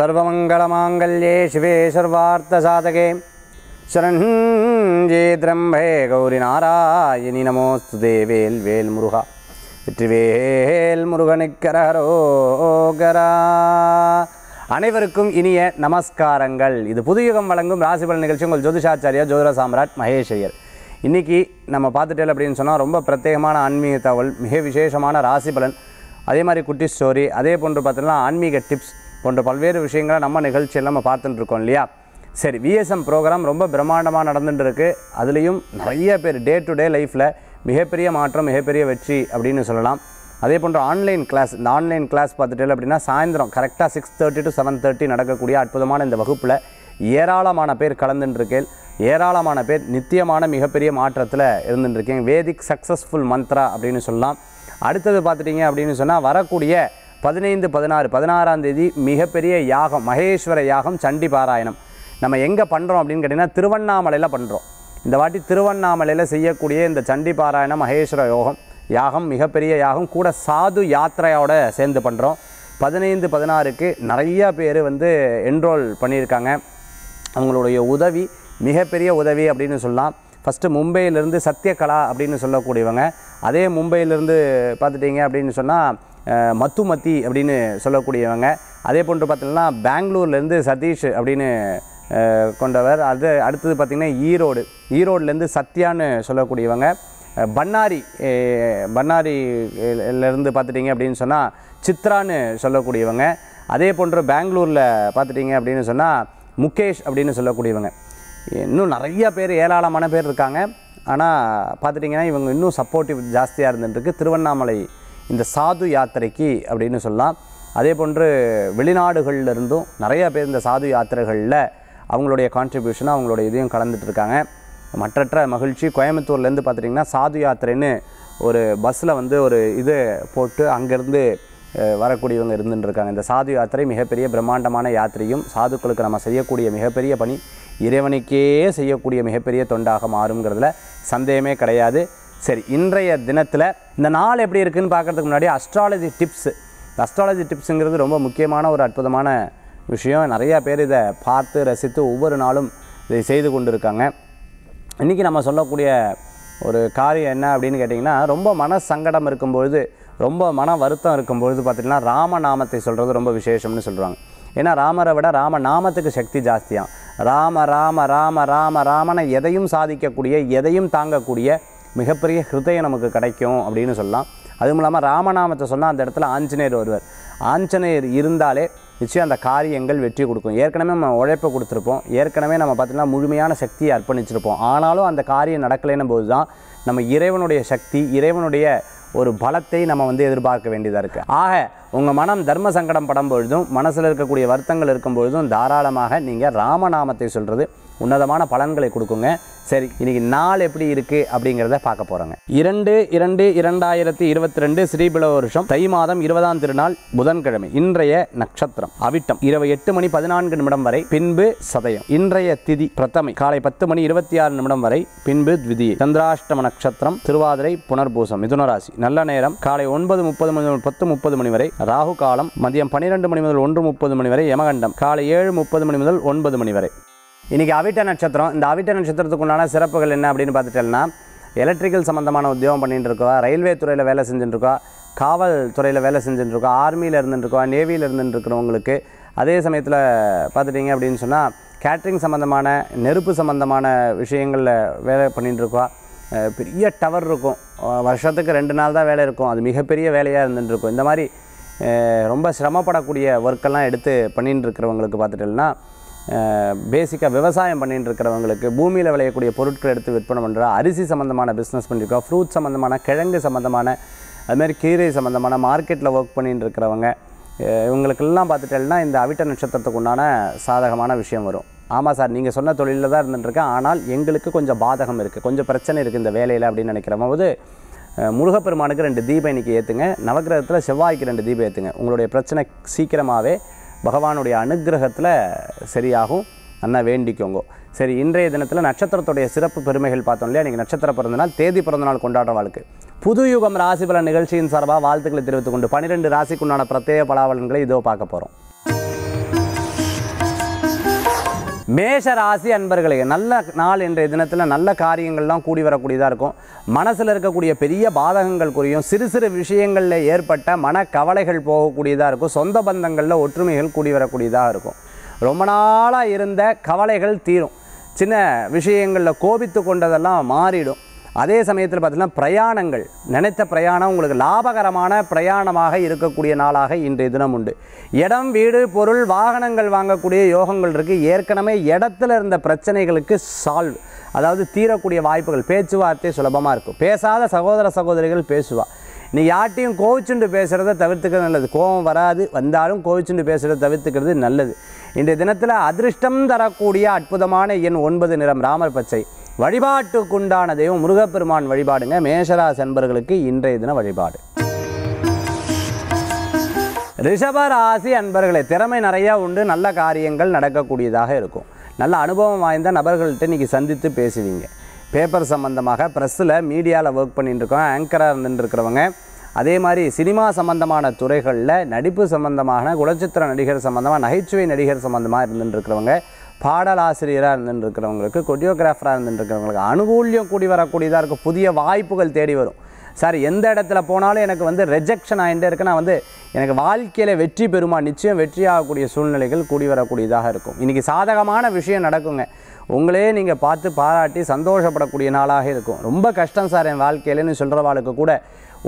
सर्वमङ्गलमाङ्गल्ये शिवे सर्वार्थसाधके சரண்ஜே திரம்பே கௌரி நாராயணி நமோஸ்து தேவேல் வேல் முருகா வெற்றிவேல் முருகனுக்கரகரோகரா அனைவருக்கும் இனிய நமஸ்காரங்கள் இது புதுயுகம் வழங்கும் ராசிபலன் நிகழ்ச்சி உங்கள் ஜோதிஷாச்சாரியா ஜோதிர சாம்ராட் மகேஷையர் இன்றைக்கி நம்ம பார்த்துட்டேல் அப்படின்னு சொன்னால் ரொம்ப பிரத்யேகமான ஆன்மீக தகவல் மிக விசேஷமான ராசி பலன் அதே மாதிரி குட்டி ஸ்டோரி அதே போன்று பார்த்தோம்னா ஆன்மீக டிப்ஸ் போன்ற பல்வேறு விஷயங்களை நம்ம நிகழ்ச்சியில் நம்ம பார்த்துட்டு இருக்கோம் இல்லையா சரி விஎஸ்எம் ப்ரோக்ராம் ரொம்ப பிரம்மாண்டமாக நடந்துட்டு இருக்குது அதுலேயும் நிறைய பேர் டே டு டே லைஃப்பில் மிகப்பெரிய மாற்றம் மிகப்பெரிய வெற்றி அப்படின்னு சொல்லலாம் அதே போன்ற ஆன்லைன் கிளாஸ் இந்த ஆன்லைன் கிளாஸ் பார்த்துட்டு அப்படின்னா சாயந்தரம் கரெக்டாக six thirty to seven thirty நடக்கக்கூடிய அற்புதமான இந்த வகுப்பில் ஏராளமான பேர் கலந்துட்டுருக்கேன் ஏராளமான பேர் நித்தியமான மிகப்பெரிய மாற்றத்தில் இருந்துட்டுருக்கேன் வேதிக் சக்ஸஸ்ஃபுல் மந்த்ரா அப்படின்னு சொல்லலாம் அடுத்தது பார்த்துட்டிங்க அப்படின்னு சொன்னால் வரக்கூடிய பதினைந்து பதினாறு பதினாறாம் தேதி மிகப்பெரிய யாகம் மகேஸ்வர யாகம் சண்டி பாராயணம் நம்ம எங்கே பண்ணுறோம் அப்படின்னு கேட்டிங்கன்னா திருவண்ணாமலையில் பண்ணுறோம் இந்த வாட்டி திருவண்ணாமலையில் செய்யக்கூடிய இந்த சண்டி பாராயணம் மகேஸ்வர யோகம் யாகம் மிகப்பெரிய யாகம் கூட சாது யாத்திரையோட சேர்ந்து பண்ணுறோம் பதினைந்து பதினாறுக்கு நிறையா பேர் வந்து என்ரோல் பண்ணியிருக்காங்க அவங்களுடைய உதவி மிகப்பெரிய உதவி அப்படின்னு சொல்லலாம் ஃபஸ்ட்டு மும்பையிலேருந்து சத்யகலா அப்படின்னு சொல்லக்கூடியவங்க அதே மும்பையிலேருந்து பார்த்துட்டிங்க அப்படின்னு சொன்னால் மத்துமத்தி அப்படின்னு சொல்லக்கூடியவங்க அதே போன்று பார்த்தீங்கன்னா பெங்களூர்லேருந்து சதீஷ் அப்படின்னு கொண்டவர் அது அடுத்தது பார்த்திங்கன்னா ஈரோடு ஈரோடுலேருந்து சத்யான்னு சொல்லக்கூடியவங்க பண்ணாரி பண்ணாரிலேருந்து பார்த்துட்டிங்க அப்படின்னு சொன்னால் சித்ரான்னு சொல்லக்கூடியவங்க அதே போன்று பெங்களூரில் பார்த்துட்டிங்க அப்படின்னு சொன்னால் முகேஷ் அப்படின்னு சொல்லக்கூடியவங்க இன்னும் நிறைய பேர் ஏராளமான பேர் இருக்காங்க ஆனால் பார்த்துட்டிங்கன்னா இவங்க இன்னும் சப்போர்ட்டிவ் ஜாஸ்தியாக இருந்துட்டுருக்கு திருவண்ணாமலை இந்த சாது யாத்திரைக்கு அப்படின்னு சொல்லலாம் அதே போன்று வெளிநாடுகள்லேருந்தும் நிறைய பேர் இந்த சாது யாத்திரைகளில் அவங்களுடைய கான்ட்ரிபியூஷனாக அவங்களுடைய இதையும் கலந்துட்டுருக்காங்க மற்றற்ற மகிழ்ச்சி கோயம்புத்தூர்லேருந்து பார்த்துட்டிங்கன்னா சாது யாத்திரைன்னு ஒரு பஸ்ஸில் வந்து ஒரு இது போட்டு அங்கேருந்து வரக்கூடியவங்க இருந்துட்டுருக்காங்க இந்த சாது யாத்திரை மிகப்பெரிய பிரம்மாண்டமான யாத்திரையும் சாதுக்களுக்கு நம்ம செய்யக்கூடிய மிகப்பெரிய பணி இறைவனுக்கே செய்யக்கூடிய மிகப்பெரிய தொண்டாக மாறுங்கிறதுல சந்தேகமே கிடையாது சரி இன்றைய தினத்தில் இந்த நாள் எப்படி இருக்குதுன்னு பார்க்குறதுக்கு முன்னாடி அஸ்ட்ராலஜி இந்த அஸ்ட்ராலஜி டிப்ஸுங்கிறது ரொம்ப முக்கியமான ஒரு அற்புதமான விஷயம் நிறையா பேர் இதை பார்த்து ரசித்து ஒவ்வொரு நாளும் இதை செய்து கொண்டு இருக்காங்க இன்றைக்கி நம்ம சொல்லக்கூடிய ஒரு காரியம் என்ன அப்படின்னு கேட்டிங்கன்னா ரொம்ப மன சங்கடம் இருக்கும்பொழுது ரொம்ப மன வருத்தம் இருக்கும்பொழுது பார்த்திங்கன்னா ராமநாமத்தை சொல்கிறது ரொம்ப விசேஷம்னு சொல்கிறாங்க ஏன்னா ராமரை விட ராம நாமத்துக்கு சக்தி ஜாஸ்தியாக ராம ராம ராம ராம ராமனை எதையும் சாதிக்கக்கூடிய எதையும் தாங்கக்கூடிய மிகப்பெரிய ஹிருதயம் நமக்கு கிடைக்கும் அப்படின்னு சொல்லலாம் அதுவும் இல்லாமல் ராமநாமத்தை சொன்னால் அந்த இடத்துல ஆஞ்சநேயர் ஒருவர் ஆஞ்சநேயர் இருந்தாலே நிச்சயம் அந்த காரியங்கள் வெற்றி கொடுக்கும் ஏற்கனவே நம்ம உழைப்பை கொடுத்துருப்போம் ஏற்கனவே நம்ம பார்த்திங்கன்னா முழுமையான சக்தியை அர்ப்பணிச்சிருப்போம் ஆனாலும் அந்த காரியம் நடக்கலைன்னு போது தான் நம்ம இறைவனுடைய சக்தி இறைவனுடைய ஒரு பலத்தை நம்ம வந்து எதிர்பார்க்க வேண்டியதாக இருக்குது ஆக உங்கள் மனம் தர்ம சங்கடம் படும்பொழுதும் பொழுதும் மனசில் இருக்கக்கூடிய வருத்தங்கள் இருக்கும் பொழுதும் தாராளமாக நீங்கள் ராமநாமத்தை சொல்கிறது உன்னதமான பலன்களை கொடுக்குங்க சரி இன்றைக்கி நாள் எப்படி இருக்குது அப்படிங்கிறத பார்க்க போகிறோங்க இரண்டு இரண்டு இரண்டாயிரத்தி இருபத்தி ரெண்டு ஸ்ரீபில வருஷம் தை மாதம் இருபதாம் திருநாள் புதன்கிழமை இன்றைய நட்சத்திரம் அவிட்டம் இரவு எட்டு மணி பதினான்கு நிமிடம் வரை பின்பு சதயம் இன்றைய திதி பிரதமை காலை பத்து மணி இருபத்தி ஆறு நிமிடம் வரை பின்பு த்விதியை சந்திராஷ்டம நட்சத்திரம் திருவாதிரை புனர்பூசம் மிதுனராசி நல்ல நேரம் காலை ஒன்பது முப்பது மணி முதல் பத்து முப்பது மணி வரை ராகு காலம் மதியம் பன்னிரெண்டு மணி முதல் ஒன்று முப்பது மணி வரை யமகண்டம் காலை ஏழு முப்பது மணி முதல் ஒன்பது மணி வரை இன்றைக்கி அவிட்ட நட்சத்திரம் இந்த அவிட்ட நட்சத்திரத்துக்கு உண்டான சிறப்புகள் என்ன அப்படின்னு பார்த்துட்டேன்னா எலக்ட்ரிக்கல் சம்மந்தமான உத்தியோகம் பண்ணிகிட்டு இருக்கோம் ரயில்வே துறையில் வேலை செஞ்சுட்டுருக்கோம் காவல் துறையில் வேலை செஞ்சுட்டுருக்கோம் ஆர்மியில் இருந்துட்டுருக்கோம் நேவியில் இருந்துட்டுருக்கிறவங்களுக்கு அதே சமயத்தில் பார்த்துட்டிங்க அப்படின்னு சொன்னால் கேட்ரிங் சம்மந்தமான நெருப்பு சம்மந்தமான விஷயங்களில் வேலை பண்ணிட்டுருக்கோம் பெரிய டவர் இருக்கும் வருஷத்துக்கு ரெண்டு நாள் தான் வேலை இருக்கும் அது மிகப்பெரிய வேலையாக இருந்துட்டுருக்கும் இந்த மாதிரி ரொம்ப சிரமப்படக்கூடிய ஒர்க்கெல்லாம் எடுத்து பண்ணிட்டுருக்கிறவங்களுக்கு பார்த்துட்டேன்னா பார்த்துட்டோம்னா பேசிக்காக விவசாயம் பண்ணிகிட்டு இருக்கிறவங்களுக்கு பூமியில் விளையக்கூடிய பொருட்கள் எடுத்து விற்பனை பண்ணுறா அரிசி சம்மந்தமான பிஸ்னஸ் பண்ணியிருக்கோம் ஃப்ரூட் சம்மந்தமான கிழங்கு சம்மந்தமான அதுமாரி கீரை சம்மந்தமான மார்க்கெட்டில் ஒர்க் பண்ணிகிட்டு இருக்கிறவங்க இவங்களுக்கெல்லாம் பார்த்துட்டேன்னா இந்த அவிட்ட நட்சத்திரத்துக்கு உண்டான சாதகமான விஷயம் வரும் ஆமாம் சார் நீங்கள் சொன்ன தொழிலில் தான் இருந்துட்டுருக்கேன் ஆனால் எங்களுக்கு கொஞ்சம் பாதகம் இருக்குது கொஞ்சம் பிரச்சனை இருக்குது இந்த வேலையில் அப்படின்னு நினைக்கிற போது முருகப்பெருமானுக்கு ரெண்டு தீபம் இன்றைக்கி ஏற்றுங்க நவகிரகத்தில் செவ்வாய்க்கு ரெண்டு தீபம் ஏற்றுங்க உங்களுடைய பிரச்சனை சீக்கிரமாகவே பகவானுடைய அனுகிரகத்தில் சரியாகும் நல்லா வேண்டிக்கோங்கோ சரி இன்றைய தினத்தில் நட்சத்திரத்துடைய சிறப்பு பெருமைகள் பார்த்தோம் இல்லையா நீங்கள் நட்சத்திர பிறந்தநாள் தேதி பிறந்தநாள் கொண்டாடுற வாழ்க்கை புது யுகம் ராசி பல நிகழ்ச்சியின் சார்பாக வாழ்த்துக்களை தெரிவித்துக் கொண்டு பன்னிரெண்டு ராசிக்குண்டான பிரத்யேக பலாவலன்களை இதோ பார்க்க போகிறோம் மேஷ ராசி அன்பர்களே நல்ல நாள் என்ற தினத்தில் நல்ல காரியங்கள்லாம் கூடி வரக்கூடியதாக இருக்கும் மனசில் இருக்கக்கூடிய பெரிய பாதகங்கள் குறையும் சிறு சிறு விஷயங்களில் ஏற்பட்ட மனக்கவலைகள் போகக்கூடியதாக இருக்கும் சொந்த பந்தங்களில் ஒற்றுமைகள் கூடி வரக்கூடியதாக இருக்கும் ரொம்ப நாளாக இருந்த கவலைகள் தீரும் சின்ன விஷயங்களில் கோபித்து கொண்டதெல்லாம் மாறிடும் அதே சமயத்தில் பார்த்திங்கன்னா பிரயாணங்கள் நினைத்த பிரயாணம் உங்களுக்கு லாபகரமான பிரயாணமாக இருக்கக்கூடிய நாளாக இன்றைய தினம் உண்டு இடம் வீடு பொருள் வாகனங்கள் வாங்கக்கூடிய யோகங்கள் இருக்குது ஏற்கனவே இடத்துல இருந்த பிரச்சனைகளுக்கு சால்வ் அதாவது தீரக்கூடிய வாய்ப்புகள் பேச்சுவார்த்தை சுலபமாக இருக்கும் பேசாத சகோதர சகோதரிகள் பேசுவாள் நீ யார்ட்டையும் கோவிச்சுண்டு பேசுகிறத தவிர்த்துக்கிறது நல்லது கோபம் வராது வந்தாலும் கோவிச்சுண்டு பேசுகிறத தவிர்த்துக்கிறது நல்லது இன்றைய தினத்தில் அதிர்ஷ்டம் தரக்கூடிய அற்புதமான எண் ஒன்பது நிறம் ராமர் பச்சை வழிபாட்டுக்குண்டான தெய்வம் முருகப்பெருமான் வழிபாடுங்க மேஷராசி அன்பர்களுக்கு இன்றைய தின வழிபாடு ரிஷபராசி அன்பர்களே திறமை நிறையா உண்டு நல்ல காரியங்கள் நடக்கக்கூடியதாக இருக்கும் நல்ல அனுபவம் வாய்ந்த நபர்கள்ட்ட இன்றைக்கி சந்தித்து பேசுவீங்க பேப்பர் சம்மந்தமாக ப்ரெஸ்ஸில் மீடியாவில் ஒர்க் பண்ணிட்டுருக்கோம் ஆங்கராக இருந்துருக்கிறவங்க அதே மாதிரி சினிமா சம்மந்தமான துறைகளில் நடிப்பு சம்மந்தமான குலச்சித்திர நடிகர் சம்மந்தமாக நகைச்சுவை நடிகர் சம்மந்தமாக இருந்துட்டுருக்கிறவங்க பாடலாசிரியராக இருந்துருக்கிறவங்களுக்கு கொடியோகிராஃபராக இருந்துருக்கிறவங்களுக்கு அனுகூல்யம் கூடி வரக்கூடியதாக இருக்கும் புதிய வாய்ப்புகள் தேடி வரும் சார் எந்த இடத்துல போனாலும் எனக்கு வந்து ரெஜெக்ஷன் ஆகிட்டே இருக்கு நான் வந்து எனக்கு வாழ்க்கையில் வெற்றி பெறுமா நிச்சயம் வெற்றி ஆகக்கூடிய சூழ்நிலைகள் கூடி வரக்கூடியதாக இருக்கும் இன்றைக்கி சாதகமான விஷயம் நடக்குங்க உங்களே நீங்கள் பார்த்து பாராட்டி சந்தோஷப்படக்கூடிய நாளாக இருக்கும் ரொம்ப கஷ்டம் சார் என் வாழ்க்கையிலன்னு சொல்கிறவாளுக்கு கூட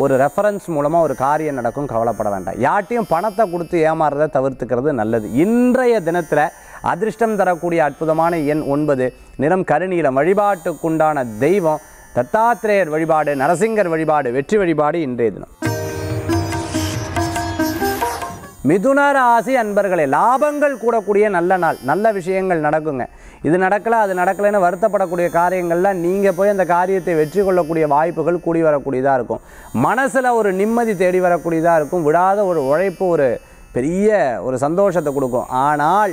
ஒரு ரெஃபரன்ஸ் மூலமாக ஒரு காரியம் நடக்கும் கவலைப்பட வேண்டாம் யார்ட்டையும் பணத்தை கொடுத்து ஏமாறுறதை தவிர்த்துக்கிறது நல்லது இன்றைய தினத்தில் அதிர்ஷ்டம் தரக்கூடிய அற்புதமான எண் ஒன்பது நிறம் கருநீலம் வழிபாட்டுக்குண்டான தெய்வம் தத்தாத்திரேயர் வழிபாடு நரசிங்கர் வழிபாடு வெற்றி வழிபாடு இன்றைய தினம் மிதுன ராசி அன்பர்களே லாபங்கள் கூடக்கூடிய நல்ல நாள் நல்ல விஷயங்கள் நடக்குங்க இது நடக்கலை அது நடக்கலைன்னு வருத்தப்படக்கூடிய காரியங்கள்லாம் நீங்கள் போய் அந்த காரியத்தை வெற்றி கொள்ளக்கூடிய வாய்ப்புகள் கூடி வரக்கூடியதாக இருக்கும் மனசில் ஒரு நிம்மதி தேடி வரக்கூடியதாக இருக்கும் விடாத ஒரு உழைப்பு ஒரு பெரிய ஒரு சந்தோஷத்தை கொடுக்கும் ஆனால்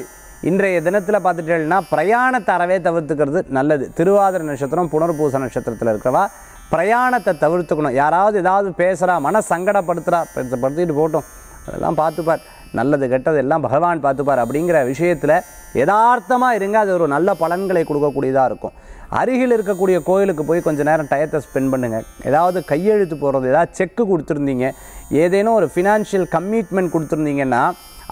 இன்றைய தினத்தில் பார்த்துட்டேன்னா பிரயாணத்தை அறவே தவிர்த்துக்கிறது நல்லது திருவாதிர நட்சத்திரம் புனர்பூச நட்சத்திரத்தில் இருக்கிறவா பிரயாணத்தை தவிர்த்துக்கணும் யாராவது ஏதாவது பேசுகிறா மன சங்கடப்படுத்துகிறா படுத்திட்டு போட்டோம் அதெல்லாம் பார்த்துப்பார் நல்லது கெட்டது எல்லாம் பகவான் பார்த்துப்பார் அப்படிங்கிற விஷயத்தில் யதார்த்தமாக இருங்க அது ஒரு நல்ல பலன்களை கொடுக்கக்கூடியதாக இருக்கும் அருகில் இருக்கக்கூடிய கோயிலுக்கு போய் கொஞ்சம் நேரம் டயத்தை ஸ்பெண்ட் பண்ணுங்கள் ஏதாவது கையெழுத்து போடுறது ஏதாவது செக்கு கொடுத்துருந்தீங்க ஏதேனும் ஒரு ஃபினான்ஷியல் கம்மிட்மெண்ட் கொடுத்துருந்தீங்கன்னா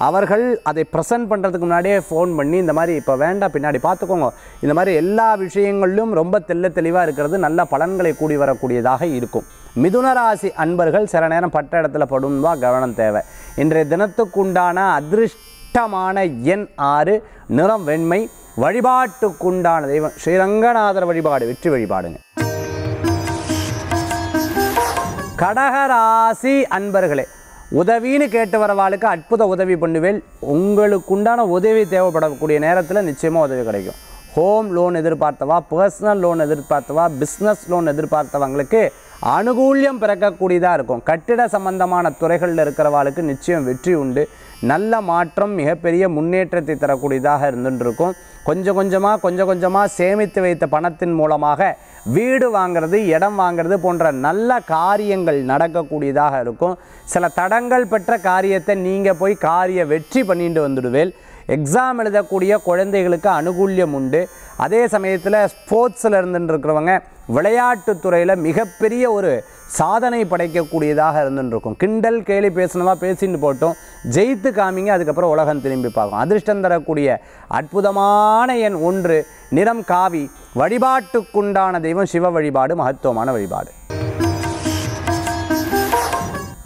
அவர்கள் அதை ப்ரெசன்ட் பண்ணுறதுக்கு முன்னாடியே ஃபோன் பண்ணி இந்த மாதிரி இப்போ வேண்டாம் பின்னாடி பார்த்துக்கோங்க இந்த மாதிரி எல்லா விஷயங்களிலும் ரொம்ப தெல்ல தெளிவாக இருக்கிறது நல்ல பலன்களை கூடி வரக்கூடியதாக இருக்கும் மிதுனராசி அன்பர்கள் சில நேரம் பட்ட இடத்துல படும்பா கவனம் தேவை இன்றைய தினத்துக்குண்டான அதிர்ஷ்டமான எண் ஆறு நிறம் வெண்மை வழிபாட்டுக்குண்டான தெய்வம் ஸ்ரீரங்கநாதர் வழிபாடு வெற்றி வழிபாடுங்க கடகராசி அன்பர்களே உதவின்னு கேட்டு வரவாளுக்கு அற்புத உதவி பண்ணுவேன் உங்களுக்குண்டான உதவி தேவைப்படக்கூடிய நேரத்தில் நிச்சயமாக உதவி கிடைக்கும் ஹோம் லோன் எதிர்பார்த்தவா பர்சனல் லோன் எதிர்பார்த்தவா பிஸ்னஸ் லோன் எதிர்பார்த்தவங்களுக்கு அனுகூல்யம் பிறக்கக்கூடியதாக இருக்கும் கட்டிட சம்பந்தமான துறைகளில் இருக்கிறவாளுக்கு நிச்சயம் வெற்றி உண்டு நல்ல மாற்றம் மிகப்பெரிய முன்னேற்றத்தை தரக்கூடியதாக இருந்துருக்கும் கொஞ்சம் கொஞ்சமாக கொஞ்சம் கொஞ்சமாக சேமித்து வைத்த பணத்தின் மூலமாக வீடு வாங்கிறது இடம் வாங்கிறது போன்ற நல்ல காரியங்கள் நடக்கக்கூடியதாக இருக்கும் சில தடங்கள் பெற்ற காரியத்தை நீங்கள் போய் காரிய வெற்றி பண்ணிட்டு வந்துடுவேன் எக்ஸாம் எழுதக்கூடிய குழந்தைகளுக்கு அனுகூல்யம் உண்டு அதே சமயத்தில் ஸ்போர்ட்ஸில் இருந்துட்டு விளையாட்டுத்துறையில் மிகப்பெரிய ஒரு சாதனை படைக்கக்கூடியதாக இருந்துருக்கும் கிண்டல் கேலி பேசினதாக பேசின்னு போட்டோம் ஜெயித்து காமிங்க அதுக்கப்புறம் உலகம் திரும்பி பார்க்கும் அதிர்ஷ்டம் தரக்கூடிய அற்புதமான எண் ஒன்று நிறம் காவி வழிபாட்டுக்குண்டான தெய்வம் சிவ வழிபாடு மகத்துவமான வழிபாடு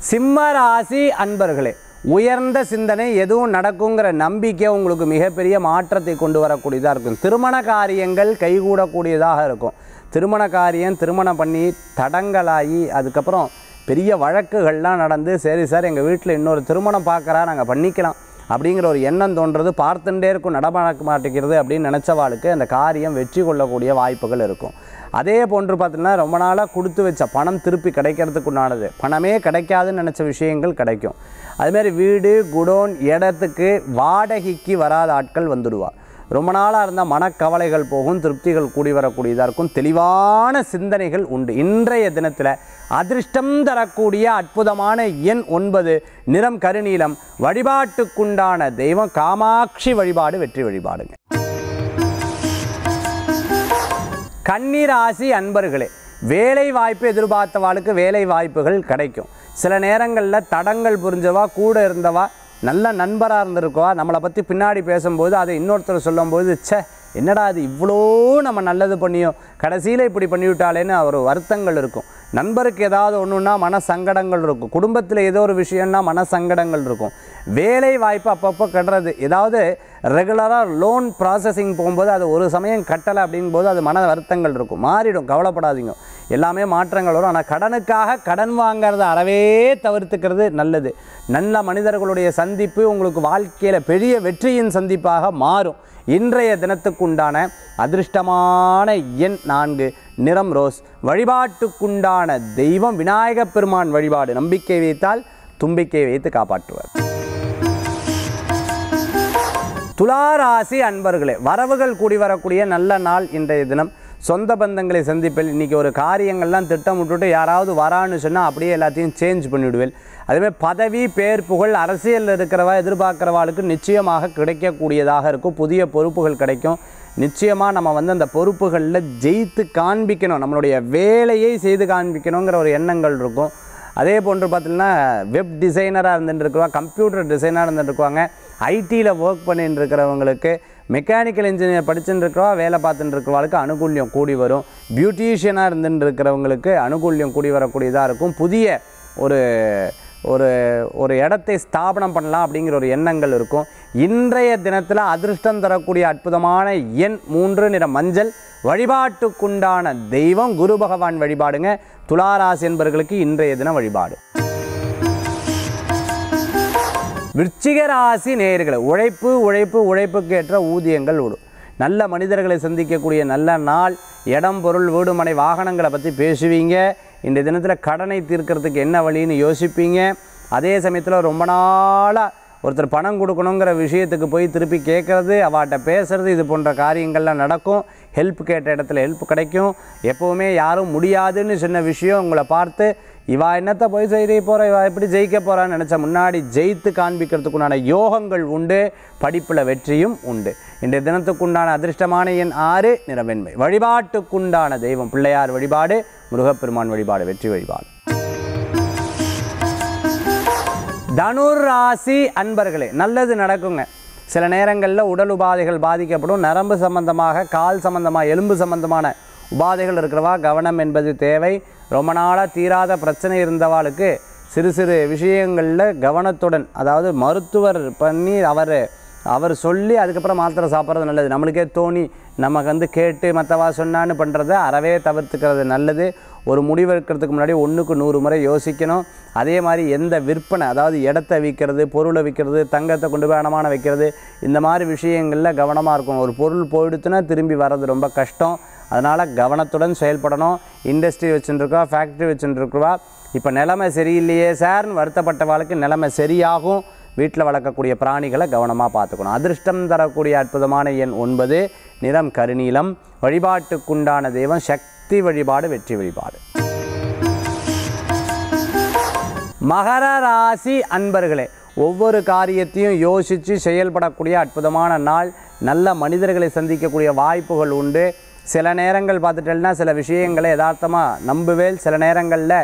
சிம்மராசி அன்பர்களே உயர்ந்த சிந்தனை எதுவும் நடக்குங்கிற நம்பிக்கை உங்களுக்கு மிகப்பெரிய மாற்றத்தை கொண்டு வரக்கூடியதாக இருக்கும் திருமண காரியங்கள் கைகூடக்கூடியதாக இருக்கும் திருமண காரியம் திருமணம் பண்ணி தடங்கலாகி அதுக்கப்புறம் பெரிய வழக்குகள்லாம் நடந்து சரி சார் எங்கள் வீட்டில் இன்னொரு திருமணம் பார்க்குறா நாங்கள் பண்ணிக்கலாம் அப்படிங்கிற ஒரு எண்ணம் தோன்றது பார்த்துட்டே இருக்கும் நடமாட மாட்டேங்கிறது அப்படின்னு நினச்சவாளுக்கு அந்த காரியம் வெற்றி கொள்ளக்கூடிய வாய்ப்புகள் இருக்கும் அதே போன்று பார்த்தீங்கன்னா ரொம்ப நாளாக கொடுத்து வச்ச பணம் திருப்பி கிடைக்கிறதுக்கு உண்டானது பணமே கிடைக்காதுன்னு நினச்ச விஷயங்கள் கிடைக்கும் அதுமாரி வீடு குடோன் இடத்துக்கு வாடகைக்கு வராத ஆட்கள் வந்துடுவாள் ரொம்ப நாளாக இருந்தால் மனக்கவலைகள் போகும் திருப்திகள் கூடி வரக்கூடியதாக இருக்கும் தெளிவான சிந்தனைகள் உண்டு இன்றைய தினத்தில் அதிர்ஷ்டம் தரக்கூடிய அற்புதமான எண் ஒன்பது நிறம் கருநீலம் வழிபாட்டுக்குண்டான தெய்வம் காமாட்சி வழிபாடு வெற்றி வழிபாடுங்க கன்னிராசி அன்பர்களே வேலை வாய்ப்பு எதிர்பார்த்தவாளுக்கு வேலை வாய்ப்புகள் கிடைக்கும் சில நேரங்களில் தடங்கள் புரிஞ்சவா கூட இருந்தவா நல்ல நண்பராக இருந்திருக்கவா நம்மளை பற்றி பின்னாடி பேசும்போது அதை இன்னொருத்தர் சொல்லும்போது சே என்னடா அது இவ்வளோ நம்ம நல்லது பண்ணியும் கடைசியில் இப்படி பண்ணிவிட்டாலேன்னு ஒரு வருத்தங்கள் இருக்கும் நண்பருக்கு ஏதாவது ஒன்றுன்னா மன சங்கடங்கள் இருக்கும் குடும்பத்தில் ஏதோ ஒரு விஷயம்னா மன சங்கடங்கள் இருக்கும் வேலை வாய்ப்பு அப்பப்போ கட்டுறது ஏதாவது ரெகுலராக லோன் ப்ராசஸிங் போகும்போது அது ஒரு சமயம் கட்டலை அப்படிங்கும் போது அது மன வருத்தங்கள் இருக்கும் மாறிடும் கவலைப்படாதீங்க எல்லாமே மாற்றங்கள் வரும் ஆனால் கடனுக்காக கடன் வாங்கிறத அறவே தவிர்த்துக்கிறது நல்லது நல்ல மனிதர்களுடைய சந்திப்பு உங்களுக்கு வாழ்க்கையில் பெரிய வெற்றியின் சந்திப்பாக மாறும் இன்றைய தினத்துக்குண்டான அதிர்ஷ்டமான எண் நான்கு நிறம் ரோஸ் வழிபாட்டுக்குண்டான தெய்வம் விநாயக பெருமான் வழிபாடு நம்பிக்கை வைத்தால் தும்பிக்கை வைத்து காப்பாற்றுவர் துளாராசி அன்பர்களே வரவுகள் கூடி வரக்கூடிய நல்ல நாள் இன்றைய தினம் சொந்த பந்தங்களை சந்திப்பில் இன்றைக்கி ஒரு காரியங்கள்லாம் திட்டம் யாராவது வரான்னு சொன்னால் அப்படியே எல்லாத்தையும் சேஞ்ச் பண்ணிவிடுவேன் அதுமாதிரி பதவி பேர் புகழ் அரசியலில் இருக்கிறவா எதிர்பார்க்குறவாளுக்கு நிச்சயமாக கிடைக்கக்கூடியதாக இருக்கும் புதிய பொறுப்புகள் கிடைக்கும் நிச்சயமாக நம்ம வந்து அந்த பொறுப்புகளில் ஜெயித்து காண்பிக்கணும் நம்மளுடைய வேலையை செய்து காண்பிக்கணுங்கிற ஒரு எண்ணங்கள் இருக்கும் அதே போன்று பார்த்தீங்கன்னா வெப் டிசைனராக இருந்துட்டுருக்குறோம் கம்ப்யூட்டர் டிசைனராக இருந்துட்டுருக்குவாங்க ஐடியில் ஒர்க் பண்ணிட்டு இருக்கிறவங்களுக்கு மெக்கானிக்கல் இன்ஜினியர் படிச்சுட்டு வேலை பார்த்துட்டு இருக்கிறவங்களுக்கு அனுகூல்யம் கூடி வரும் பியூட்டிஷியனாக இருந்துட்டு இருக்கிறவங்களுக்கு அனுகூல்யம் கூடி வரக்கூடியதாக இருக்கும் புதிய ஒரு ஒரு ஒரு இடத்தை ஸ்தாபனம் பண்ணலாம் அப்படிங்கிற ஒரு எண்ணங்கள் இருக்கும் இன்றைய தினத்தில் அதிர்ஷ்டம் தரக்கூடிய அற்புதமான எண் மூன்று நிற மஞ்சள் வழிபாட்டுக்குண்டான தெய்வம் குரு பகவான் வழிபாடுங்க துளாராசி என்பவர்களுக்கு இன்றைய தின வழிபாடு விருச்சிகராசி நேர்களை உழைப்பு உழைப்பு உழைப்புக்கு ஏற்ற ஊதியங்கள் விடும் நல்ல மனிதர்களை சந்திக்கக்கூடிய நல்ல நாள் இடம் பொருள் வீடுமனை வாகனங்களை பற்றி பேசுவீங்க இந்த தினத்தில் கடனை தீர்க்கிறதுக்கு என்ன வழின்னு யோசிப்பீங்க அதே சமயத்தில் ரொம்ப நாளாக ஒருத்தர் பணம் கொடுக்கணுங்கிற விஷயத்துக்கு போய் திருப்பி கேட்குறது அவாட்ட பேசுகிறது இது போன்ற காரியங்கள்லாம் நடக்கும் ஹெல்ப் கேட்ட இடத்துல ஹெல்ப் கிடைக்கும் எப்போவுமே யாரும் முடியாதுன்னு சொன்ன விஷயம் உங்களை பார்த்து இவா என்னத்தை போய் செய்தி போகிற இவா எப்படி ஜெயிக்க போகிறான்னு நினச்ச முன்னாடி ஜெயித்து காண்பிக்கிறதுக்குண்டான யோகங்கள் உண்டு படிப்பில் வெற்றியும் உண்டு இன்றைய தினத்துக்குண்டான அதிர்ஷ்டமான என் ஆறு நிறமின்மை வழிபாட்டுக்குண்டான தெய்வம் பிள்ளையார் வழிபாடு முருகப்பெருமான் வழிபாடு வெற்றி வழிபாடு தனுர் ராசி அன்பர்களே நல்லது நடக்குங்க சில நேரங்களில் உடல் உபாதைகள் பாதிக்கப்படும் நரம்பு சம்பந்தமாக கால் சம்பந்தமாக எலும்பு சம்பந்தமான உபாதைகள் இருக்கிறவா கவனம் என்பது தேவை ரொம்ப நாளாக தீராத பிரச்சனை இருந்தவாளுக்கு சிறு சிறு விஷயங்களில் கவனத்துடன் அதாவது மருத்துவர் பண்ணி அவர் அவர் சொல்லி அதுக்கப்புறம் மாத்திரை சாப்பிட்றது நல்லது நம்மளுக்கே தோணி நமக்கு வந்து கேட்டு மற்றவா சொன்னான்னு பண்ணுறத அறவே தவிர்த்துக்கிறது நல்லது ஒரு முடிவெடுக்கிறதுக்கு முன்னாடி ஒன்றுக்கு நூறு முறை யோசிக்கணும் அதே மாதிரி எந்த விற்பனை அதாவது இடத்த விற்கிறது பொருளை விற்கிறது தங்கத்தை கொண்டு போய் அனமான வைக்கிறது இந்த மாதிரி விஷயங்களில் கவனமாக இருக்கணும் ஒரு பொருள் போயிடுத்துனா திரும்பி வர்றது ரொம்ப கஷ்டம் அதனால் கவனத்துடன் செயல்படணும் இண்டஸ்ட்ரி வச்சுட்டுருக்கா ஃபேக்ட்ரி வச்சுட்டுருக்குவா இப்போ நிலைமை சரியில்லையே சார்னு வருத்தப்பட்ட வாழ்க்கை நிலைமை சரியாகும் வீட்டில் வளர்க்கக்கூடிய பிராணிகளை கவனமாக பார்த்துக்கணும் அதிர்ஷ்டம் தரக்கூடிய அற்புதமான எண் ஒன்பது நிறம் கருநீலம் வழிபாட்டுக்குண்டான தெய்வம் சக்தி வழிபாடு வெற்றி வழிபாடு மகர ராசி அன்பர்களே ஒவ்வொரு காரியத்தையும் யோசித்து செயல்படக்கூடிய அற்புதமான நாள் நல்ல மனிதர்களை சந்திக்கக்கூடிய வாய்ப்புகள் உண்டு சில நேரங்கள் பார்த்துட்டேன்னா சில விஷயங்களை யதார்த்தமாக நம்புவேல் சில நேரங்களில்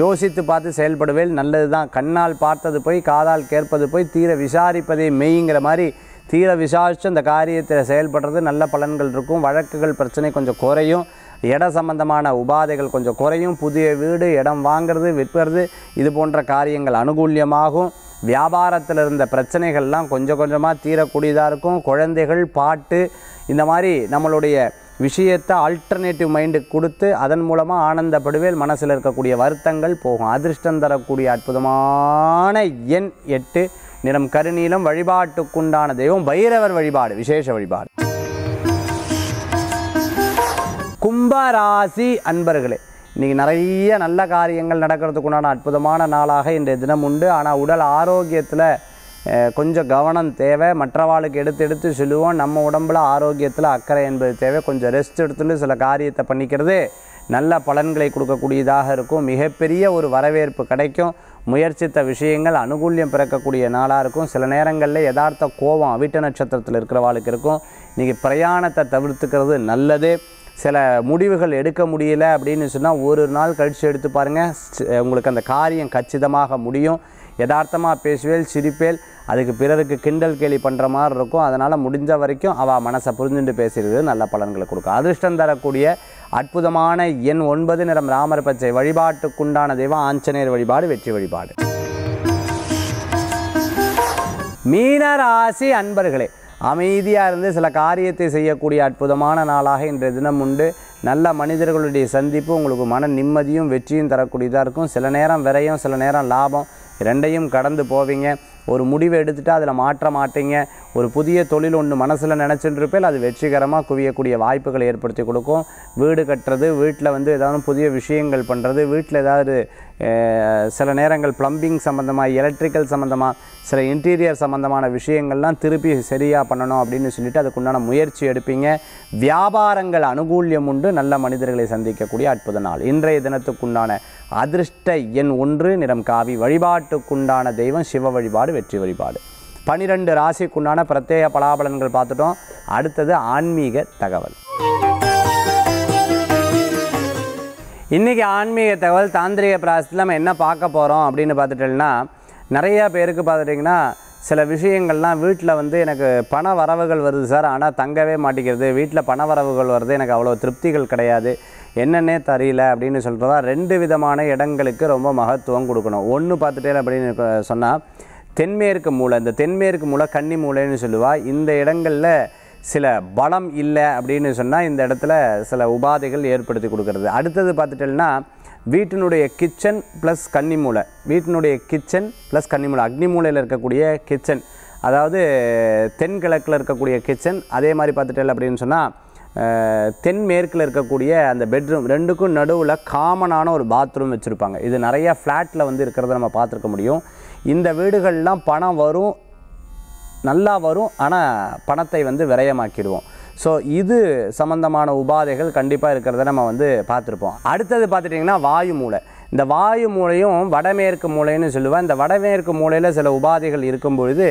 யோசித்து பார்த்து செயல்படுவேல் நல்லது தான் கண்ணால் பார்த்தது போய் காதால் கேட்பது போய் தீர விசாரிப்பதே மெய்ங்கிற மாதிரி தீர விசாரித்து அந்த காரியத்தில் செயல்படுறது நல்ல பலன்கள் இருக்கும் வழக்குகள் பிரச்சனை கொஞ்சம் குறையும் இட சம்பந்தமான உபாதைகள் கொஞ்சம் குறையும் புதிய வீடு இடம் வாங்கிறது விற்பது இது போன்ற காரியங்கள் அனுகூல்யமாகும் வியாபாரத்தில் இருந்த பிரச்சனைகள்லாம் கொஞ்சம் கொஞ்சமாக தீரக்கூடியதாக இருக்கும் குழந்தைகள் பாட்டு இந்த மாதிரி நம்மளுடைய விஷயத்தை ஆல்டர்னேட்டிவ் மைண்டுக்கு கொடுத்து அதன் மூலமாக ஆனந்தப்படுவேல் மனசில் இருக்கக்கூடிய வருத்தங்கள் போகும் அதிர்ஷ்டம் தரக்கூடிய அற்புதமான எண் எட்டு நிறம் கருநீலம் வழிபாட்டுக்குண்டான தெய்வம் பைரவர் வழிபாடு விசேஷ வழிபாடு கும்பராசி அன்பர்களே இன்றைக்கி நிறைய நல்ல காரியங்கள் நடக்கிறதுக்குண்டான அற்புதமான நாளாக இன்றைய தினம் உண்டு ஆனால் உடல் ஆரோக்கியத்தில் கொஞ்சம் கவனம் தேவை மற்றவாளுக்கு எடுத்து எடுத்து சொல்லுவோம் நம்ம உடம்பில் ஆரோக்கியத்தில் அக்கறை என்பது தேவை கொஞ்சம் ரெஸ்ட் எடுத்துட்டு சில காரியத்தை பண்ணிக்கிறது நல்ல பலன்களை கொடுக்கக்கூடியதாக இருக்கும் மிகப்பெரிய ஒரு வரவேற்பு கிடைக்கும் முயற்சித்த விஷயங்கள் அனுகூல்யம் பிறக்கக்கூடிய நாளாக இருக்கும் சில நேரங்களில் யதார்த்த கோபம் அவிட்ட நட்சத்திரத்தில் இருக்கிறவாளுக்கு இருக்கும் நீங்கள் பிரயாணத்தை தவிர்த்துக்கிறது நல்லது சில முடிவுகள் எடுக்க முடியல அப்படின்னு சொன்னால் ஒரு நாள் கழித்து எடுத்து பாருங்கள் உங்களுக்கு அந்த காரியம் கச்சிதமாக முடியும் யதார்த்தமாக பேசுவேல் சிரிப்பேல் அதுக்கு பிறருக்கு கிண்டல் கேலி பண்ணுற மாதிரி இருக்கும் அதனால் முடிஞ்ச வரைக்கும் அவள் மனசை புரிஞ்சுட்டு பேசுகிறது நல்ல பலன்களை கொடுக்கும் அதிர்ஷ்டம் தரக்கூடிய அற்புதமான எண் ஒன்பது நிறம் ராமர் பச்சை வழிபாட்டுக்குண்டான தெய்வம் ஆஞ்சநேயர் வழிபாடு வெற்றி வழிபாடு மீனராசி அன்பர்களே அமைதியாக இருந்து சில காரியத்தை செய்யக்கூடிய அற்புதமான நாளாக இன்றைய தினம் உண்டு நல்ல மனிதர்களுடைய சந்திப்பு உங்களுக்கு மன நிம்மதியும் வெற்றியும் தரக்கூடியதாக இருக்கும் சில நேரம் விரையும் சில நேரம் லாபம் ரெண்டையும் கடந்து போவீங்க ஒரு முடிவு எடுத்துகிட்டு அதில் மாற்ற மாட்டீங்க ஒரு புதிய தொழில் ஒன்று மனசில் நினச்சிட்டு இருப்பேன் அது வெற்றிகரமாக குவியக்கூடிய வாய்ப்புகளை ஏற்படுத்தி கொடுக்கும் வீடு கட்டுறது வீட்டில் வந்து ஏதாவது புதிய விஷயங்கள் பண்ணுறது வீட்டில் ஏதாவது சில நேரங்கள் ப்ளம்பிங் சம்மந்தமாக எலக்ட்ரிக்கல் சம்மந்தமாக சில இன்டீரியர் சம்மந்தமான விஷயங்கள்லாம் திருப்பி சரியாக பண்ணணும் அப்படின்னு சொல்லிட்டு அதுக்குண்டான முயற்சி எடுப்பீங்க வியாபாரங்கள் அனுகூல்யம் உண்டு நல்ல மனிதர்களை சந்திக்கக்கூடிய அற்புத நாள் இன்றைய தினத்துக்குண்டான அதிர்ஷ்ட எண் ஒன்று நிறம் காவி வழிபாட்டுக்குண்டான தெய்வம் சிவ வழிபாடு வெற்றி வழிபாடு பனிரெண்டு ராசிக்குண்டான பிரத்யேக பலாபலன்கள் பார்த்துட்டோம் அடுத்தது ஆன்மீக தகவல் இன்றைக்கி ஆன்மீக தகவல் தாந்திரிக பிராசத்தில் நம்ம என்ன பார்க்க போகிறோம் அப்படின்னு பார்த்துட்டோம்னா நிறையா பேருக்கு பார்த்துட்டிங்கன்னா சில விஷயங்கள்லாம் வீட்டில் வந்து எனக்கு பண வரவுகள் வருது சார் ஆனால் தங்கவே மாட்டேங்கிறது வீட்டில் பண வரவுகள் வருது எனக்கு அவ்வளோ திருப்திகள் கிடையாது என்னன்னே தெரியல அப்படின்னு சொல்கிறதா ரெண்டு விதமான இடங்களுக்கு ரொம்ப மகத்துவம் கொடுக்கணும் ஒன்று பார்த்துட்டேன் அப்படின்னு சொன்னால் தென்மேற்கு மூளை இந்த தென்மேற்கு மூளை கன்னி மூளைன்னு சொல்லுவாள் இந்த இடங்களில் சில பலம் இல்லை அப்படின்னு சொன்னால் இந்த இடத்துல சில உபாதைகள் ஏற்படுத்தி கொடுக்கறது அடுத்தது பார்த்துட்டோம்னா வீட்டினுடைய கிச்சன் ப்ளஸ் கன்னிமூலை வீட்டினுடைய கிச்சன் ப்ளஸ் கன்னிமூலை மூலையில் இருக்கக்கூடிய கிச்சன் அதாவது தென்கிழக்கில் இருக்கக்கூடிய கிச்சன் அதே மாதிரி பார்த்துட்டேன் அப்படின்னு சொன்னால் தென்மேற்கில் இருக்கக்கூடிய அந்த பெட்ரூம் ரெண்டுக்கும் நடுவில் காமனான ஒரு பாத்ரூம் வச்சுருப்பாங்க இது நிறையா ஃப்ளாட்டில் வந்து இருக்கிறத நம்ம பார்த்துருக்க முடியும் இந்த வீடுகள்லாம் பணம் வரும் நல்லா வரும் ஆனால் பணத்தை வந்து விரயமாக்கிடுவோம் ஸோ இது சம்மந்தமான உபாதைகள் கண்டிப்பாக இருக்கிறத நம்ம வந்து பார்த்துருப்போம் அடுத்தது பார்த்துட்டிங்கன்னா வாயு மூளை இந்த வாயு மூளையும் வடமேற்கு மூளைன்னு சொல்லுவேன் இந்த வடமேற்கு மூளையில் சில உபாதைகள் இருக்கும் பொழுது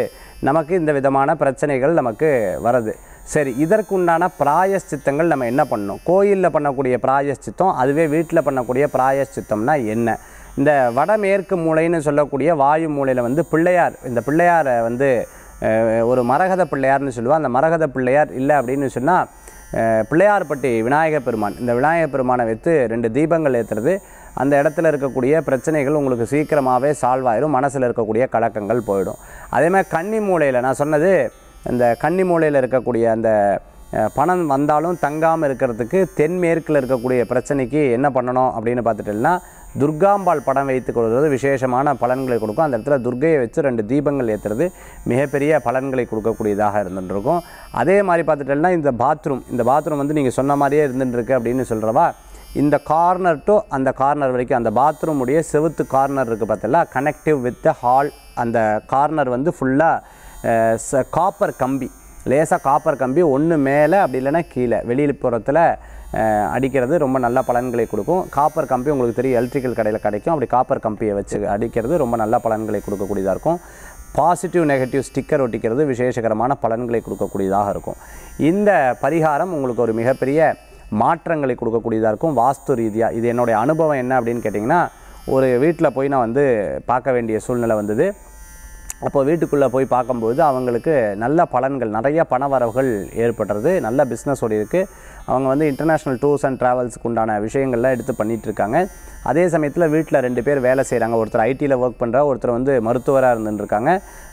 நமக்கு இந்த விதமான பிரச்சனைகள் நமக்கு வருது சரி இதற்குண்டான பிராயஷ்சித்தங்கள் நம்ம என்ன பண்ணணும் கோயிலில் பண்ணக்கூடிய பிராயஷ்சித்தம் அதுவே வீட்டில் பண்ணக்கூடிய பிராயஷ்சித்தம்னா என்ன இந்த வடமேற்கு மூளைன்னு சொல்லக்கூடிய வாயு மூளையில் வந்து பிள்ளையார் இந்த பிள்ளையாரை வந்து ஒரு மரகத பிள்ளையார்னு சொல்லுவோம் அந்த மரகத பிள்ளையார் இல்லை அப்படின்னு சொன்னால் பிள்ளையார்பட்டி விநாயகப் பெருமான் இந்த விநாயகப் பெருமானை வைத்து ரெண்டு தீபங்கள் ஏற்றுறது அந்த இடத்துல இருக்கக்கூடிய பிரச்சனைகள் உங்களுக்கு சீக்கிரமாகவே சால்வ் ஆயிரும் மனசில் இருக்கக்கூடிய கலக்கங்கள் போயிடும் அதேமாதிரி கன்னி மூலையில் நான் சொன்னது இந்த கன்னி மூலையில் இருக்கக்கூடிய அந்த பணம் வந்தாலும் தங்காமல் இருக்கிறதுக்கு தென்மேற்கில் இருக்கக்கூடிய பிரச்சனைக்கு என்ன பண்ணணும் அப்படின்னு பார்த்துட்டோம்னா துர்காம்பாள் படம் வைத்து கொள்வது விசேஷமான பலன்களை கொடுக்கும் அந்த இடத்துல துர்கையை வச்சு ரெண்டு தீபங்கள் ஏற்றுறது மிகப்பெரிய பலன்களை கொடுக்கக்கூடியதாக இருந்துட்டுருக்கும் அதே மாதிரி பார்த்துட்டோம்னா இந்த பாத்ரூம் இந்த பாத்ரூம் வந்து நீங்கள் சொன்ன மாதிரியே இருந்துட்டுருக்கு அப்படின்னு சொல்கிறவா இந்த கார்னர் டு அந்த கார்னர் வரைக்கும் அந்த பாத்ரூமுடைய செவுத்து கார்னர் இருக்குது பார்த்தா கனெக்டிவ் வித் ஹால் அந்த கார்னர் வந்து ஃபுல்லாக காப்பர் கம்பி லேசாக காப்பர் கம்பி ஒன்று மேலே அப்படி இல்லைன்னா கீழே வெளியில் புறத்தில் அடிக்கிறது ரொம்ப நல்ல பலன்களை கொடுக்கும் காப்பர் கம்பி உங்களுக்கு தெரியும் எலக்ட்ரிக்கல் கடையில் கிடைக்கும் அப்படி காப்பர் கம்பியை வச்சு அடிக்கிறது ரொம்ப நல்ல பலன்களை கொடுக்கக்கூடியதாக இருக்கும் பாசிட்டிவ் நெகட்டிவ் ஸ்டிக்கர் ஒட்டிக்கிறது விசேஷகரமான பலன்களை கொடுக்கக்கூடியதாக இருக்கும் இந்த பரிகாரம் உங்களுக்கு ஒரு மிகப்பெரிய மாற்றங்களை கொடுக்கக்கூடியதாக இருக்கும் வாஸ்து ரீதியாக இது என்னுடைய அனுபவம் என்ன அப்படின்னு கேட்டிங்கன்னா ஒரு வீட்டில் போய் நான் வந்து பார்க்க வேண்டிய சூழ்நிலை வந்தது அப்போ வீட்டுக்குள்ளே போய் பார்க்கும்போது அவங்களுக்கு நல்ல பலன்கள் நிறைய பண வரவுகள் ஏற்படுறது நல்ல பிஸ்னஸ் ஓடி இருக்குது அவங்க வந்து இன்டர்நேஷ்னல் டூர்ஸ் அண்ட் ட்ராவல்ஸுக்கு உண்டான விஷயங்கள்லாம் எடுத்து பண்ணிகிட்ருக்காங்க அதே சமயத்தில் வீட்டில் ரெண்டு பேர் வேலை செய்கிறாங்க ஒருத்தர் ஐடியில் ஒர்க் பண்ணுறா ஒருத்தர் வந்து மருத்துவராக இருந்துருக்காங்க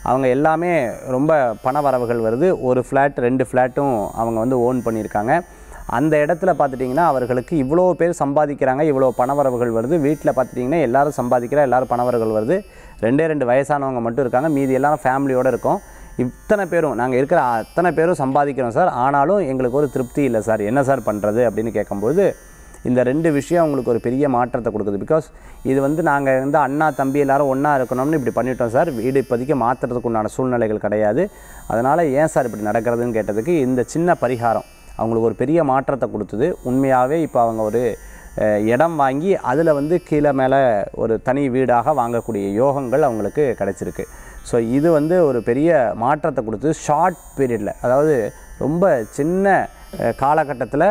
அவங்க எல்லாமே ரொம்ப பண வரவுகள் வருது ஒரு ஃப்ளாட் ரெண்டு ஃப்ளாட்டும் அவங்க வந்து ஓன் பண்ணியிருக்காங்க அந்த இடத்துல பார்த்துட்டிங்கன்னா அவர்களுக்கு இவ்வளோ பேர் சம்பாதிக்கிறாங்க இவ்வளோ பணவரவுகள் வருது வீட்டில் பார்த்துட்டிங்கன்னா எல்லோரும் சம்பாதிக்கிற எல்லோரும் பணவரவுகள் வருது ரெண்டே ரெண்டு வயசானவங்க மட்டும் இருக்காங்க மீதி எல்லோரும் ஃபேமிலியோடு இருக்கும் இத்தனை பேரும் நாங்கள் இருக்கிற அத்தனை பேரும் சம்பாதிக்கிறோம் சார் ஆனாலும் எங்களுக்கு ஒரு திருப்தி இல்லை சார் என்ன சார் பண்ணுறது அப்படின்னு கேட்கும்போது இந்த ரெண்டு விஷயம் அவங்களுக்கு ஒரு பெரிய மாற்றத்தை கொடுக்குது பிகாஸ் இது வந்து நாங்கள் வந்து அண்ணா தம்பி எல்லோரும் ஒன்றா இருக்கணும்னு இப்படி பண்ணிட்டோம் சார் வீடு இப்போதைக்கு மாற்றுறதுக்கு உண்டான சூழ்நிலைகள் கிடையாது அதனால் ஏன் சார் இப்படி நடக்கிறதுன்னு கேட்டதுக்கு இந்த சின்ன பரிகாரம் அவங்களுக்கு ஒரு பெரிய மாற்றத்தை கொடுத்தது உண்மையாகவே இப்போ அவங்க ஒரு இடம் வாங்கி அதில் வந்து கீழே மேலே ஒரு தனி வீடாக வாங்கக்கூடிய யோகங்கள் அவங்களுக்கு கிடச்சிருக்கு ஸோ இது வந்து ஒரு பெரிய மாற்றத்தை கொடுத்து ஷார்ட் பீரியடில் அதாவது ரொம்ப சின்ன காலகட்டத்தில்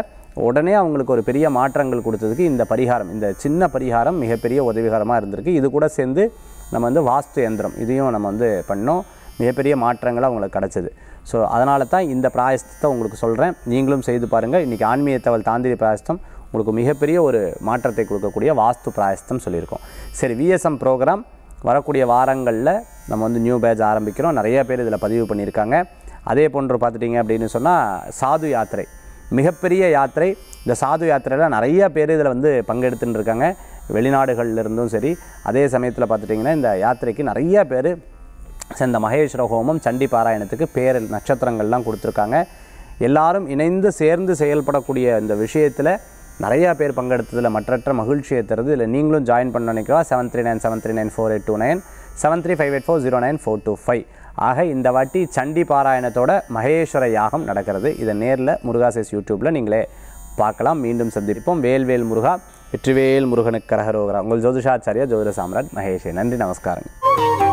உடனே அவங்களுக்கு ஒரு பெரிய மாற்றங்கள் கொடுத்ததுக்கு இந்த பரிகாரம் இந்த சின்ன பரிகாரம் மிகப்பெரிய உதவிகரமாக இருந்திருக்கு இது கூட சேர்ந்து நம்ம வந்து வாஸ்து எந்திரம் இதையும் நம்ம வந்து பண்ணோம் மிகப்பெரிய மாற்றங்கள் அவங்களுக்கு கிடச்சிது ஸோ அதனால தான் இந்த பிராயசத்தை உங்களுக்கு சொல்கிறேன் நீங்களும் செய்து பாருங்கள் இன்றைக்கி ஆன்மீக தவல் தாந்திரி பிராயசத்தம் உங்களுக்கு மிகப்பெரிய ஒரு மாற்றத்தை கொடுக்கக்கூடிய வாஸ்து பிராயசத்தம் சொல்லியிருக்கோம் சரி விஎஸ்எம் ப்ரோக்ராம் வரக்கூடிய வாரங்களில் நம்ம வந்து நியூ பேஜ் ஆரம்பிக்கிறோம் நிறைய பேர் இதில் பதிவு பண்ணியிருக்காங்க அதே போன்று பார்த்துட்டிங்க அப்படின்னு சொன்னால் சாது யாத்திரை மிகப்பெரிய யாத்திரை இந்த சாது யாத்திரையில் நிறைய பேர் இதில் வந்து பங்கெடுத்துட்டு இருக்காங்க வெளிநாடுகள்லேருந்தும் சரி அதே சமயத்தில் பார்த்துட்டிங்கன்னா இந்த யாத்திரைக்கு நிறைய பேர் சேர்ந்த மகேஸ்வர ஹோமம் சண்டி பாராயணத்துக்கு பேர் நட்சத்திரங்கள்லாம் கொடுத்துருக்காங்க எல்லாரும் இணைந்து சேர்ந்து செயல்படக்கூடிய இந்த விஷயத்தில் நிறையா பேர் பங்கெடுத்ததில் மற்றற்ற மகிழ்ச்சியை தருது இல்லை நீங்களும் ஜாயின் பண்ண நினைக்கிறா seven three nine seven three nine four eight two nine seven three five eight four zero nine four two five ஆக இந்த வாட்டி சண்டி பாராயணத்தோட மகேஸ்வர யாகம் நடக்கிறது இதை நேரில் முருகாசேஸ் யூடியூப்பில் நீங்களே பார்க்கலாம் மீண்டும் சந்திப்போம் வேல்வேல் முருகா வெற்றிவேல் முருகனுக்கு கரகரோகிறார் உங்கள் ஜோதிஷாச்சாரியா ஜோதிட சாம்ராட் மகேஷே நன்றி நமஸ்காரங்க